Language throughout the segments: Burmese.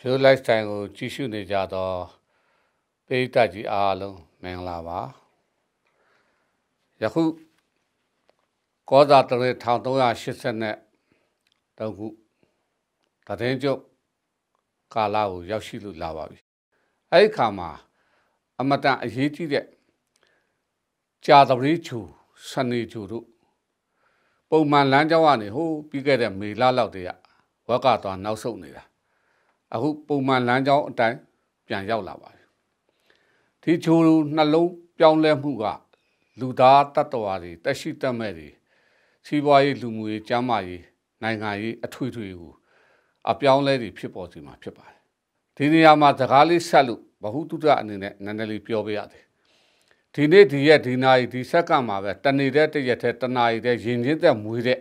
ဖြိုး lifestyle ကိုကြည့်ရှုနေကြသောပရိသတ်ကြီးအားလုံးမင်္ဂလာပါယခုကောဇာ1380နဲ့တုခုတည်င်းကျုပ်ကာလကိုရောက်ရှိလို့လာပါပြီအဲ့ဒီခါမှာအမတန်အရေးကြီးတဲ့ကြာသပတေးချူ စနေချူတို့ပုံမှန်လမ်းကြောင်းကနေဟိုးပြီးခဲ့တဲ့မေလလောက်တည်းကဝက်ကသွားနောက်ဆုတ်နေတာအခုပုံမှန်လမ်းကြောင်းအတိုင်းပြန်ရောက်လာပါတယ်ဒီချိုးနှလုံးပြောင်းလဲမှုက လူသားတ attva တွေတက်ရှိတက်မဲ့တွေစီးပွားရေးလူမှုရေးကျန်းမာရေးနိုင်ငံရေးအထွေထွေကိုအပြောင်းလဲတွေဖြစ်ပေါ်စေမှာဖြစ်ပါတယ်ဒီနေရာမှာစကားလေးဆက်လို့ဗဟုသုတအနေနဲ့နည်းနည်းလေးပြောပေးရတယ်ဒီနေ့ဒီရက်ဒီနာရီဒီဆက်ကမှာပဲတနေတဲ့တရက်တဲ့တနာရီတဲ့ရင်ချင်းသက်မွေးတဲ့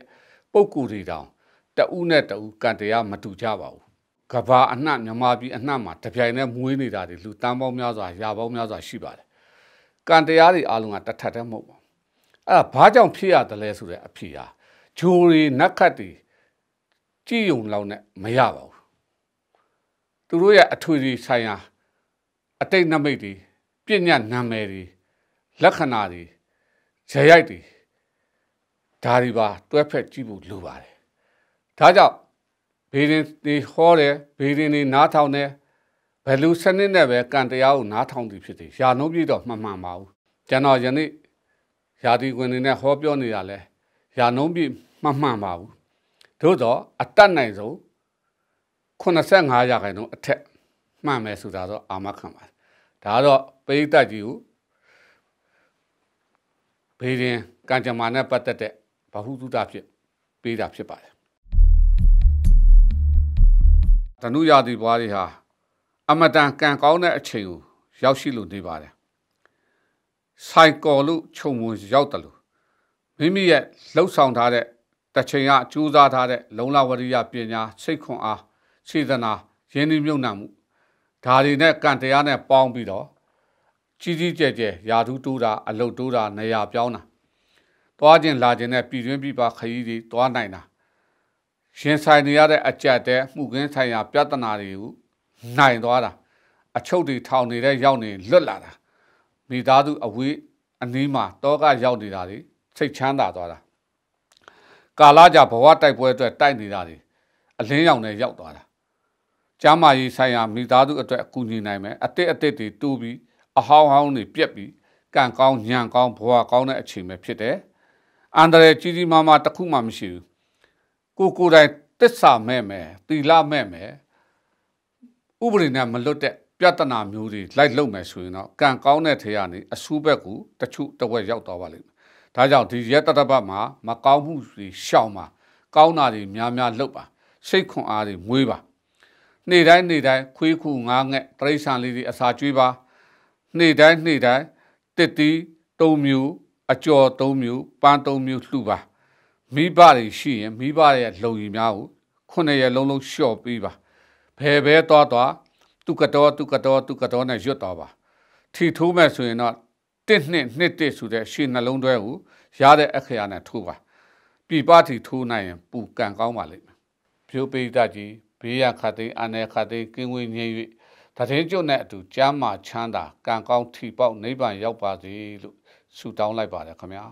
ပုံကူတွေတောင်တအူးနဲ့တအူးကန်တရားမတူကြပါဘူးကဘာအနှံ့မြန်မာပြည်အနှံ့မှာတပြိုင်တည်းမွေးနေတာတွေလူတန်းပေါင်းများစွာရာပေါင်းများစွာရှိပါတယ်။ကံတရားတွေအလုံးကတထက်တည်းမဟုတ်ပါဘူး။အဲ့ဒါဘာကြောင့်ဖြစ်ရတယ်လဲဆိုတဲ့အဖြစ်ဟာဂျိုတွေနတ်ခတ်တွေကြည်ယုံလောက်နဲ့မရပါဘူး။သူတို့ရဲ့အထွေထွေဆိုင်ရာ အတိတ်နမိတ်တွေပြည့်ညတ်နာမည်တွေလက္ခဏာတွေဇယိုက်တွေဒါတွေပါတွဲဖက်ကြည့်ဖို့လိုပါတယ်။ဒါကြောင့်ဘေးရင်တွေဟောတယ်ဘေးရင်တွေနားထောင်တယ်ဘယ်လိုစနစ်နဲ့ပဲကံတရားကိုနားထောင်သူဖြစ်တယ်ယာနှုတ်ပြည့်တော့မှန်မှန်ပါဘူးကျွန်တော်ယနေ့ယာတိကွင်နေနဲ့ဟောပြောနေတာလဲယာနှုတ်ပြည့်မှန်မှန်ပါဘူးသို့တော့အတတ်နိုင်ဆုံး85ရာခိုင်နှုန်းအထက်မှန်မယ်ဆိုတာတော့အာမခံပါတယ်ဒါကတော့ပရိသတ်ကြီးကိုဘေးရင်ကံကြမ္မာနဲ့ပတ်သက်တဲ့ဘဟုသုတဖြစ်ပေးတာဖြစ်ပါတယ်ဓနုရာသီပွားတွေဟာအမတန်ကံကောင်းတဲ့အချိန်ကိုရောက်ရှိလို့နေပါတယ်။ဆိုင်ကော်လို့ခြုံဝင်ရောက်တယ်လို့မိမိရဲ့လှုပ်ဆောင်ထားတဲ့တချိန်ကကြိုးစားထားတဲ့လုံလဝရိယပညာစိတ်ခွန်အားစေတနာရင်းနှီးမြှုပ်နှံမှုဒါတွေနဲ့ကံတရားနဲ့ပေါင်းပြီးတော့ကြီးကြီးကျယ်ကျယ်ယာထုတိုးတာ အလုတ်တိုးတာနေရာပြောင်းတာသွားခြင်းလာခြင်းနဲ့ပြည်တွင်းပြည်ပခရီးတွေသွားနိုင်တာရှင်ဆိုင်နေရတဲ့အကြက်တဲမှုကင်းဆိုင်ရာ ပြဿနာတွေကိုနိုင်သွားတာအချုပ်တွေထောင်နေတဲ့ရောက်နေလွတ်လာတာမိသားစုအဝေးအနီးမှာတောကရောက်နေတာတွေစိတ်ချမ်းသာသွားတာကာလာကြဘဝတိုက်ပွဲအတွက်တိုက်နေတာတွေအလင်းရောင်နဲ့ရောက်သွားတာကျမ်းမာရေးဆိုင်ရာမိသားစုအတွက်အကူအညီနိုင်မယ်အတစ်အတစ်တွေတူးပြီးအဟောင်းဟောင်းတွေပြက်ပြီးကံကောင်းညံကောင်းဘဝကောင်းတဲ့အချိန်ပဲဖြစ်တယ်အန္တရာယ်ကြီးကြီးမားမားတစ်ခုမှမရှိဘူးကိုကိုယ်တိုင်တစ္ဆာမဲ့မယ်သီလမဲ့မယ်ဥပဒေနဲ့မလွတ်တဲ့ပြဿနာမျိုးတွေလိုက်လုံမယ်ဆိုရင်တော့ကံကောင်းတဲ့ထဲကနေအဆူဘက်ကတချို့တဝက်ရောက်သွားပါလိမ့်မယ်။ဒါကြောင့်ဒီရက်တတပတ်မှာမကောင်းမှုတွေရှောင်ပါကောင်းတာတွေများများလုပ်ပါစိတ်ခွန်အားတွေမွေးပါ နေ့တိုင်းနေ့တိုင်းခွေးခုငားငက်တရိษံလေးတွေအစာကျွေးပါ နေ့တိုင်းနေ့တိုင်းတစ်တီး၃မျိုး အကြော်၃မျိုးပန်း၃မျိုးလှူပါမိဘတွေရှိရင်မိဘရဲ့လုံရီများကိုခုနှစ်ရက်လုံးလုံးလျှော့ပေးပါဘယ်ဘဲသွားသွားသူကတော်သူကတော်သူကတော်နဲ့ရွတ်သွားပါထီထိုးမဲ့ဆိုရင်တော့တစ်နှစ်နှစ်တစ်ဆိုတဲ့ရှေ့နှလုံးသွဲကိုရတဲ့အခရာနဲ့ထိုးပါပြပထီထိုးနိုင်ရင်ပူကန်ကောင်းပါလိမ့်မယ်ဖြိုးပိဒကြီးဘေးရခတ်သိအနယ်ခတ်သိကင်းဝေးငြိမ့်၍တထင်းကျုပ်နဲ့အတူကျမ်းမာချမ်းသာကံကောင်းထီပေါက်နိဗ္ဗာန်ရောက်ပါစေလို့ဆုတောင်းလိုက်ပါတယ်ခင်ဗျာ